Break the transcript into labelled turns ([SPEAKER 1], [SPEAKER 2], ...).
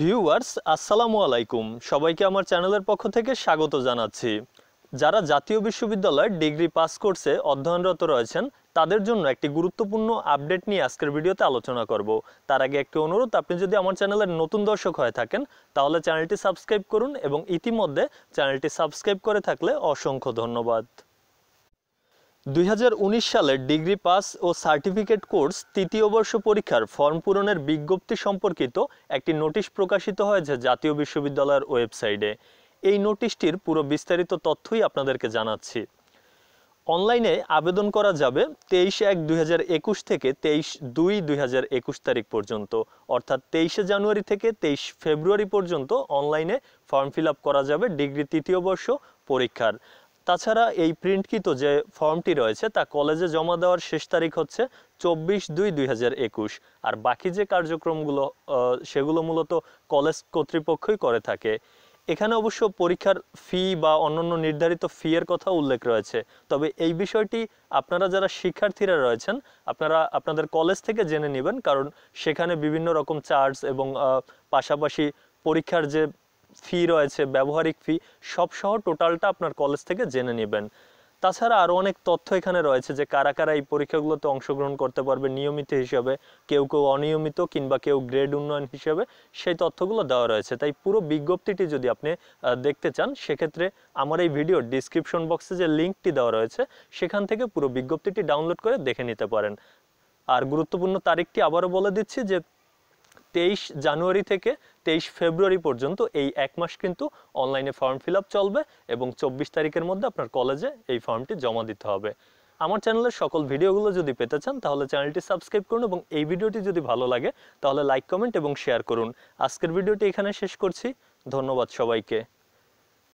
[SPEAKER 1] viewers আসসালামু আলাইকুম সবাইকে আমার চ্যানেলের পক্ষ থেকে স্বাগত জানাচ্ছি যারা জাতীয় বিশ্ববিদ্যালয়ের ডিগ্রি পাস কোর্সে অধ্যয়নরত রয়েছেন তাদের জন্য একটি গুরুত্বপূর্ণ আপডেট নিয়ে আজকের ভিডিওতে আলোচনা করব তার আগে একটি অনুরোধ আপনি যদি আমার চ্যানেলের নতুন দর্শক হয়ে থাকেন তাহলে চ্যানেলটি সাবস্ক্রাইব করুন এবং ইতিমধ্যে চ্যানেলটি সাবস্ক্রাইব করে থাকলে অসংখ্য ধন্যবাদ দুই সালের ডিগ্রি পাস ও সার্টিফিকেট কোর্স তৃতীয় বর্ষ পরীক্ষার ফর্ম পূরণের বিজ্ঞপ্তি সম্পর্কিত একটি নোটিশ প্রকাশিত হয়েছে জাতীয় বিশ্ববিদ্যালয়ের ওয়েবসাইটে এই নোটিশটির পুরো বিস্তারিত তথ্যই আপনাদেরকে জানাচ্ছি অনলাইনে আবেদন করা যাবে তেইশ এক দুই থেকে তেইশ দুই দুই তারিখ পর্যন্ত অর্থাৎ তেইশে জানুয়ারি থেকে তেইশ ফেব্রুয়ারি পর্যন্ত অনলাইনে ফর্ম ফিল করা যাবে ডিগ্রি তৃতীয় বর্ষ পরীক্ষার তাছাড়া এই প্রিন্টকৃত যে ফর্মটি রয়েছে তা কলেজে জমা দেওয়ার শেষ তারিখ হচ্ছে চব্বিশ দুই দুই আর বাকি যে কার্যক্রমগুলো সেগুলো মূলত কলেজ কর্তৃপক্ষই করে থাকে এখানে অবশ্য পরীক্ষার ফি বা অন্যান্য নির্ধারিত ফি এর কথা উল্লেখ রয়েছে তবে এই বিষয়টি আপনারা যারা শিক্ষার্থীরা রয়েছেন আপনারা আপনাদের কলেজ থেকে জেনে নেবেন কারণ সেখানে বিভিন্ন রকম চার্জ এবং পাশাপাশি পরীক্ষার যে ফি রয়েছে ব্যবহারিক ফি সবসহ টোটালটা আপনার কলেজ থেকে জেনে নেবেন তাছাড়া আরও অনেক তথ্য এখানে রয়েছে যে কারা কারা এই পরীক্ষাগুলোতে অংশগ্রহণ করতে পারবে নিয়মিত হিসাবে কেউ কেউ অনিয়মিত কিংবা কেউ গ্রেড উন্নয়ন হিসাবে সেই তথ্যগুলো দেওয়া রয়েছে তাই পুরো বিজ্ঞপ্তিটি যদি আপনি দেখতে চান সেক্ষেত্রে আমার এই ভিডিওর ডিসক্রিপশন বক্সে যে লিঙ্কটি দেওয়া রয়েছে সেখান থেকে পুরো বিজ্ঞপ্তিটি ডাউনলোড করে দেখে নিতে পারেন আর গুরুত্বপূর্ণ তারিখটি আবারও বলে দিচ্ছি যে তেইশ জানুয়ারি থেকে তেইশ ফেব্রুয়ারি পর্যন্ত এই এক মাস কিন্তু অনলাইনে ফর্ম ফিল চলবে এবং চব্বিশ তারিখের মধ্যে আপনার কলেজে এই ফর্মটি জমা দিতে হবে আমার চ্যানেলের সকল ভিডিওগুলো যদি পেতে চান তাহলে চ্যানেলটি সাবস্ক্রাইব করুন এবং এই ভিডিওটি যদি ভালো লাগে তাহলে লাইক কমেন্ট এবং শেয়ার করুন আজকের ভিডিওটি এখানে শেষ করছি ধন্যবাদ সবাইকে